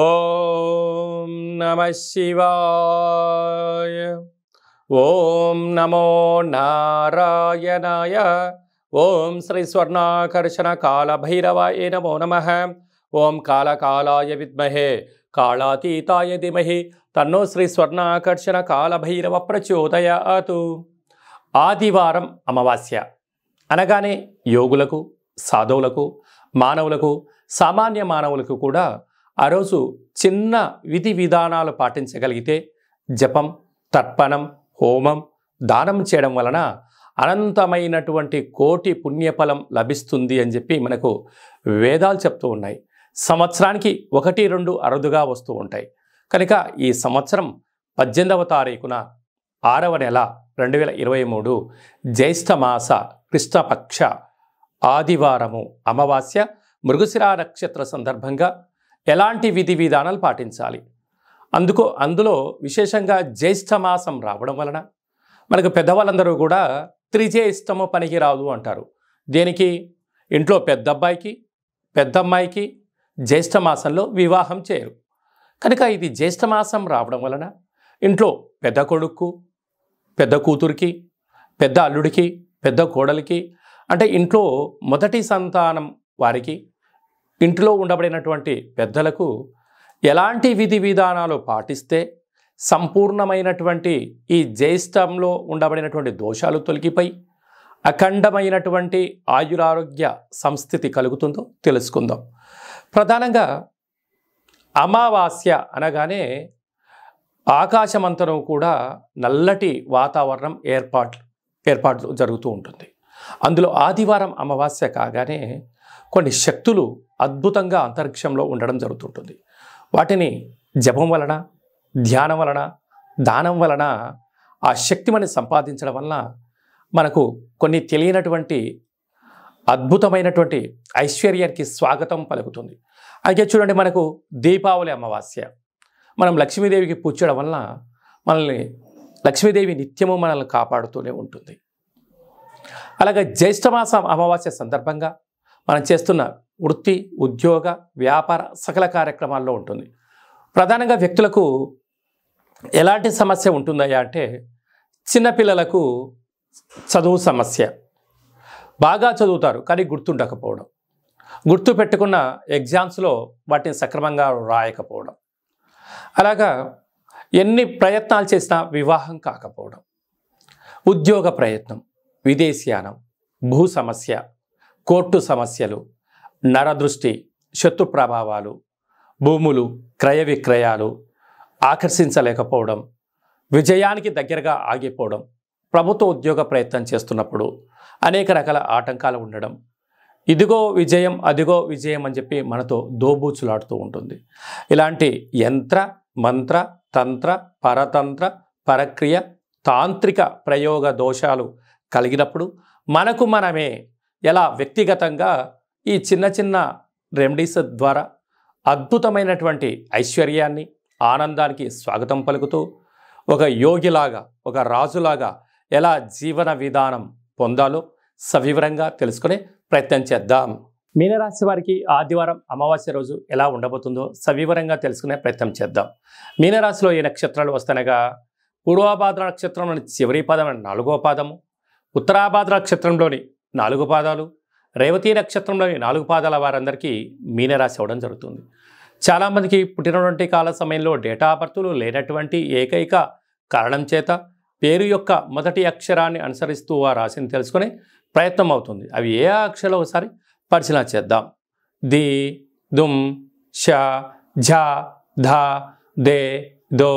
ఓం నమ శివాయ ఓం నమో నారాయణాయ ఓం శ్రీ స్వర్ణాకర్షణ కాళభైరవాయ నమో నమ ఓం కాళకాళాయ విద్మహే కాళాతీతాయ ధిమహి తన్నో శ్రీ స్వర్ణాకర్షణ కాళభైరవ ప్రచోదయాతు ఆదివారం అమావాస్య అనగానే యోగులకు సాధువులకు మానవులకు సామాన్య మానవులకు కూడా ఆ రోజు చిన్న విధి విధానాలు పాటించగలిగితే జపం తర్పణం హోమం దానం చేయడం వలన అనంతమైనటువంటి కోటి పుణ్యఫలం లభిస్తుంది అని చెప్పి మనకు వేదాలు చెప్తూ ఉన్నాయి సంవత్సరానికి ఒకటి రెండు అరుదుగా వస్తూ ఉంటాయి కనుక ఈ సంవత్సరం పద్దెనిమిదవ తారీఖున ఆరవ నెల రెండు వేల ఇరవై మూడు జ్యేష్ఠమాస కృష్ణపక్ష ఆదివారము అమావాస్య మృగశిరా నక్షత్ర సందర్భంగా ఎలాంటి విధి విధానాలు పాటించాలి అందుకో అందులో విశేషంగా జ్యేష్ఠమాసం రావడం వలన మనకు పెద్దవాళ్ళందరూ కూడా త్రిజేష్టము పనికి రాదు అంటారు దేనికి ఇంట్లో పెద్దబ్బాయికి పెద్దమ్మాయికి జ్యేష్ఠమాసంలో వివాహం చేయరు కనుక ఇది జ్యేష్ఠమాసం రావడం వలన ఇంట్లో పెద్ద కొడుక్కు పెద్ద కూతురికి పెద్ద అల్లుడికి పెద్ద కోడలికి అంటే ఇంట్లో మొదటి సంతానం వారికి ఇంటిలో ఉండబడినటువంటి పెద్దలకు ఎలాంటి విధి విధానాలు పాటిస్తే సంపూర్ణమైనటువంటి ఈ జ్యేష్టంలో ఉండబడినటువంటి దోషాలు తొలగిపోయి అఖండమైనటువంటి ఆయురారోగ్య సంస్థితి కలుగుతుందో తెలుసుకుందాం ప్రధానంగా అమావాస్య అనగానే ఆకాశమంతరం కూడా నల్లటి వాతావరణం ఏర్పాట్లు ఏర్పాట్లు జరుగుతూ ఉంటుంది అందులో ఆదివారం అమావాస్య కాగానే కొన్ని శక్తులు అద్భుతంగా అంతరిక్షంలో ఉండడం జరుగుతుంటుంది వాటిని జపం వలన ధ్యానం వలన దానం వలన ఆ శక్తి మనం సంపాదించడం వలన మనకు కొన్ని తెలియనటువంటి అద్భుతమైనటువంటి ఐశ్వర్యానికి స్వాగతం పలుకుతుంది అయితే చూడండి మనకు దీపావళి అమావాస్య మనం లక్ష్మీదేవికి పూజడం వలన మనల్ని లక్ష్మీదేవి నిత్యము మనల్ని కాపాడుతూనే ఉంటుంది అలాగే జ్యేష్ఠమాసం అమావాస్య సందర్భంగా మనం చేస్తున్న వృత్తి ఉద్యోగ వ్యాపార సకల కార్యక్రమాల్లో ఉంటుంది ప్రధానంగా వ్యక్తులకు ఎలాంటి సమస్య ఉంటుందయ్యా అంటే చిన్నపిల్లలకు చదువు సమస్య బాగా చదువుతారు కానీ గుర్తుండకపోవడం గుర్తు పెట్టుకున్న ఎగ్జామ్స్లో వాటిని సక్రమంగా రాయకపోవడం అలాగా ఎన్ని ప్రయత్నాలు చేసినా వివాహం కాకపోవడం ఉద్యోగ ప్రయత్నం విదేశీయానం భూ సమస్య కోర్టు సమస్యలు నరదృష్టి శత్రు ప్రభావాలు భూములు క్రయ విక్రయాలు ఆకర్షించలేకపోవడం విజయానికి దగ్గరగా ఆగిపోవడం ప్రభుత్వ ఉద్యోగ ప్రయత్నం చేస్తున్నప్పుడు అనేక రకాల ఆటంకాలు ఉండడం ఇదిగో విజయం అదిగో విజయం అని చెప్పి మనతో దోబూచులాడుతూ ఉంటుంది ఇలాంటి యంత్ర మంత్ర తంత్ర పరతంత్ర పరక్రియ తాంత్రిక ప్రయోగ దోషాలు కలిగినప్పుడు మనకు మనమే ఎలా వ్యక్తిగతంగా ఈ చిన్న చిన్న రెమెడీస్ ద్వారా అద్భుతమైనటువంటి ఐశ్వర్యాన్ని ఆనందానికి స్వాగతం పలుకుతూ ఒక యోగిలాగా ఒక రాజులాగా ఎలా జీవన విధానం పొందాలో సవివరంగా తెలుసుకునే ప్రయత్నం చేద్దాం మీనరాశి వారికి ఆదివారం అమావాస్య రోజు ఎలా ఉండబోతుందో సవివరంగా తెలుసుకునే ప్రయత్నం చేద్దాం మీనరాశిలో ఈ నక్షత్రాలు వస్తనగా పూర్వాభాద్ర నక్షత్రంలోని చివరి పాదం నాలుగో పాదము ఉత్తరాభాద్ర నక్షత్రంలోని నాలుగు పాదాలు రేవతి నక్షత్రంలోని నాలుగు పాదాల వారందరికీ మీనరాశి అవ్వడం జరుగుతుంది చాలామందికి పుట్టినటువంటి కాల సమయంలో డేటా బర్తులు లేనటువంటి ఏకైక కారణం చేత పేరు యొక్క మొదటి అక్షరాన్ని అనుసరిస్తూ ఆ రాశిని తెలుసుకునే ప్రయత్నం అవుతుంది అవి ఏ అక్షరాలు ఒకసారి పరిశీలన చేద్దాం ది దుమ్ ష ఝ ధ దే దో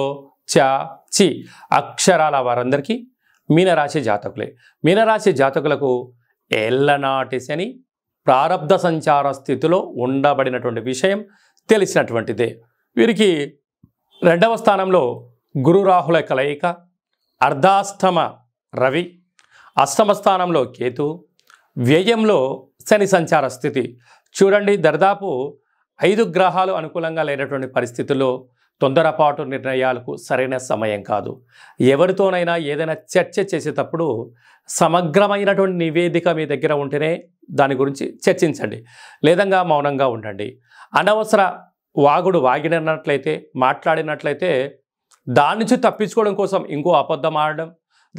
చ చి అక్షరాల వారందరికీ మీనరాశి జాతకులే మీనరాశి జాతకులకు ఎల్లనాటి శని ప్రారంధ సంచార స్థితిలో ఉండబడినటువంటి విషయం తెలిసినటువంటిదే వీరికి రెండవ స్థానంలో గురురాహుల కలయిక అర్ధాష్టమ రవి అష్టమ స్థానంలో కేతు వ్యయంలో శని సంచార స్థితి చూడండి దర్దాపు ఐదు గ్రహాలు అనుకూలంగా లేనటువంటి పరిస్థితుల్లో తొందరపాటు నిర్ణయాలకు సరైన సమయం కాదు ఎవరితోనైనా ఏదైనా చర్చ చేసేటప్పుడు సమగ్రమైనటువంటి నివేదిక మీ దగ్గర ఉంటేనే దాని గురించి చర్చించండి లేదంగా మౌనంగా ఉండండి అనవసర వాగుడు వాగినట్లయితే మాట్లాడినట్లయితే దాని నుంచి తప్పించుకోవడం కోసం ఇంకో అబద్ధం ఆడడం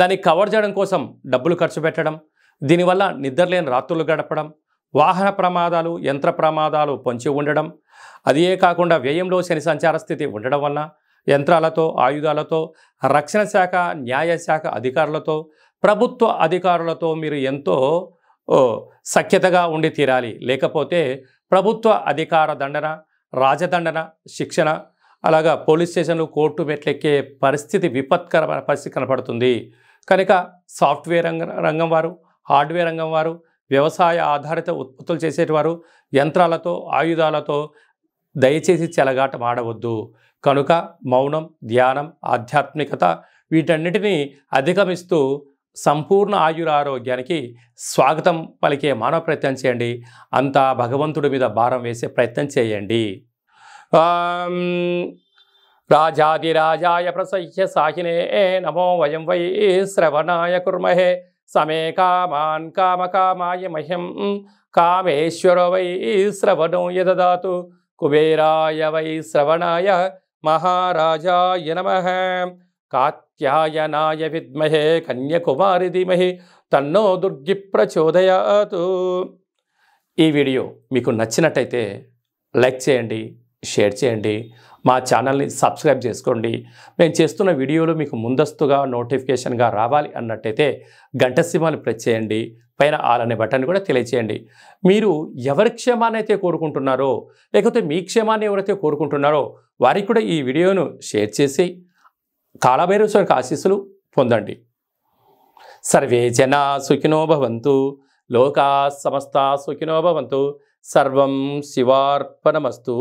దాన్ని కవర్ చేయడం కోసం డబ్బులు ఖర్చు పెట్టడం దీనివల్ల నిద్రలేని రాత్రులు గడపడం వాహన ప్రమాదాలు యంత్ర ప్రమాదాలు పొంచి ఉండడం అదే కాకుండా వ్యయంలో శని సంచార స్థితి ఉండడం వల్ల యంత్రాలతో ఆయుధాలతో రక్షణ శాఖ న్యాయశాఖ అధికారులతో ప్రభుత్వ అధికారులతో మీరు ఎంతో సఖ్యతగా ఉండి తీరాలి లేకపోతే ప్రభుత్వ అధికార దండన రాజదండన శిక్షణ అలాగా పోలీస్ స్టేషన్లు కోర్టు మెట్లెక్కే పరిస్థితి విపత్కరమైన పరిస్థితి కనపడుతుంది కనుక సాఫ్ట్వేర్ రంగ రంగం వారు హార్డ్వేర్ రంగం వారు వ్యవసాయ ఆధారిత ఉత్పత్తులు చేసేటివారు యంత్రాలతో ఆయుధాలతో దయచేసి చెలగాట మాడవద్దు కనుక మౌనం ధ్యానం ఆధ్యాత్మికత వీటన్నిటినీ అధిగమిస్తూ సంపూర్ణ ఆయురారోగ్యానికి స్వాగతం పలికే మానవ ప్రయత్నం చేయండి అంతా భగవంతుడి మీద భారం వేసే ప్రయత్నం చేయండి రాజాదిరాజాయ ప్రసహ్య సాహినే నమో వయం వై శ్రవణాయ కుర్మహే సమే కామాన్ కామకామాయ మహ్యం కామేశ్వర వై శ్రవణం యదాతు కుబేరాయ వై శ్రవణాయ మహారాజాయ నమ కాత్యాయనాయ విద్మహే కన్యకుమారి ధీమహి తన్నో దుర్గి ప్రచోదయాతు ఈ వీడియో మీకు నచ్చినట్టయితే లైక్ చేయండి షేర్ చేయండి మా ఛానల్ని సబ్స్క్రైబ్ చేసుకోండి మేము చేస్తున్న వీడియోలు మీకు ముందస్తుగా నోటిఫికేషన్గా రావాలి అన్నట్టయితే గంట సినిమాలు ప్రెస్ చేయండి పైన ఆల్ అనే బటన్ కూడా తెలియచేయండి మీరు ఎవరి క్షేమాన్ని అయితే కోరుకుంటున్నారో లేకపోతే మీ క్షేమాన్ని ఎవరైతే కోరుకుంటున్నారో వారికి కూడా ఈ వీడియోను షేర్ చేసి కాళభైరవ ఆశీస్సులు పొందండి సర్వే జనా సుఖినో భవంతు లోకా సమస్త సుఖినో భవంతు సర్వం శివార్పణమస్తు